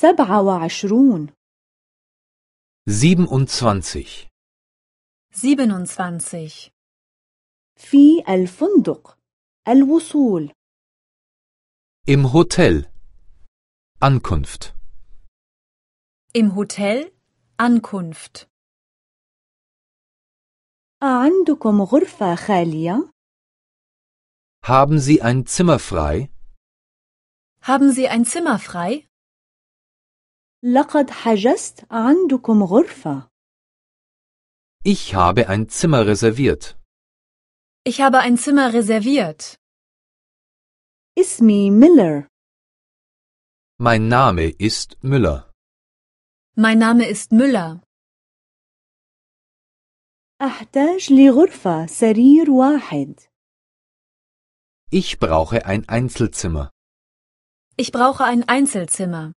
Siebenundzwanzig. Siebenundzwanzig. 27 27 في الفندق الوصول Im Hotel Ankunft Im Hotel Ankunft عندكم غرفة خالية؟ Haben Sie ein Zimmer frei? Haben Sie ein Zimmer frei? لقد حجزت عندكم غرفة. Ich habe ein Zimmer reserviert. Ich habe ein Zimmer reserviert. اسمي ميلر. Mein Name ist Müller. Mein Name ist Müller. أحتاج لغرفة سرير واحد. Ich brauche ein Einzelzimmer. Ich brauche ein Einzelzimmer.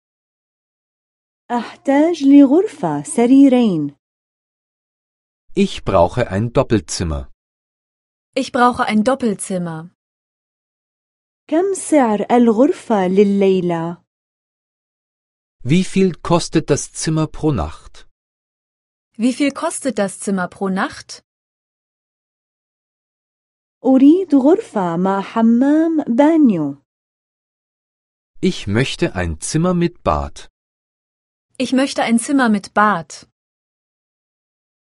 أحتاج لغرفة سريرين. Ich brauche ein Doppelzimmer. Ich brauche ein Doppelzimmer. كم سعر الغرفة لليلة؟ Wie viel kostet das Zimmer pro Nacht? Wie viel kostet das Zimmer pro Nacht? أريد غرفة مع حمام بانيو. Ich möchte ein Zimmer mit Bad. Ich möchte ein Zimmer mit Bad.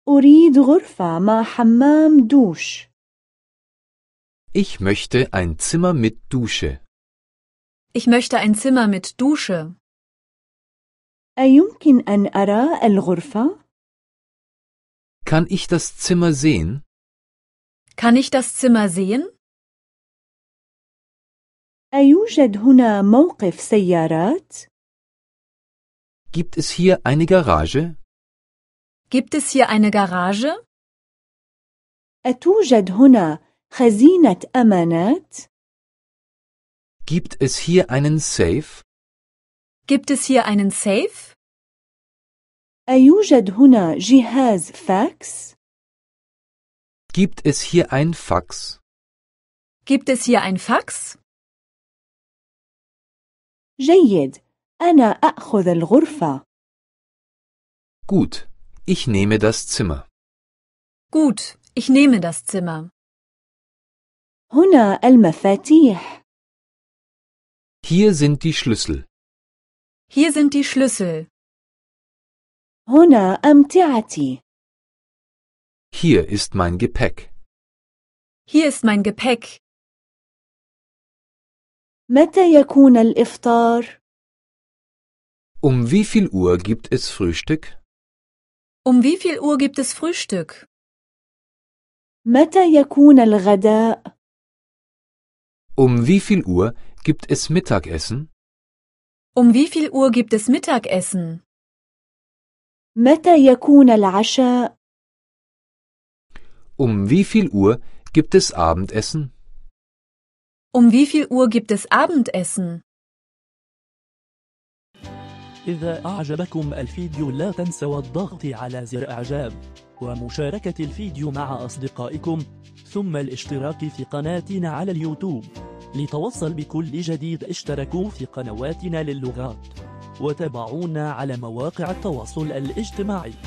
أريد غرفة مع حمام دوش. Ich möchte ein Zimmer mit Dusche. Ich möchte ein Zimmer mit Dusche. أيمكن أن أرى الغرفة؟ Kann ich das Zimmer sehen? Kann ich das Zimmer sehen? أيوجد هنا موقف سيارات؟ Gibt es hier eine Garage? Gibt es hier eine Garage? أتوجد هنا خزينة أمانات؟ Gibt es hier einen Safe? Gibt es hier einen Safe? أيوجد هنا جهاز Fax? Gibt es hier ein Fax? Gibt es hier ein Fax؟ جيد. أنا أأخذ الغرفة. Gut, ich nehme das Zimmer. Gut, ich nehme das Zimmer. هنا المفاتيح. Hier sind die Schlüssel. Hier sind die Schlüssel. هنا أمتعتي. Hier ist mein Gepäck. Hier ist mein Gepäck. متى يكون الإفطار؟ um wie viel Uhr gibt es Frühstück? Um wie viel Uhr gibt es Frühstück? متى يكون الغداء؟ Um wie viel Uhr gibt es Mittagessen? Um wie viel Uhr gibt es Mittagessen? متى يكون العشاء؟ Um wie viel Uhr gibt es Abendessen? Um wie viel Uhr gibt es Abendessen? إذا أعجبكم الفيديو لا تنسوا الضغط على زر إعجاب ومشاركة الفيديو مع أصدقائكم ثم الاشتراك في قناتنا على اليوتيوب لتوصل بكل جديد اشتركوا في قنواتنا للغات وتابعونا على مواقع التواصل الاجتماعي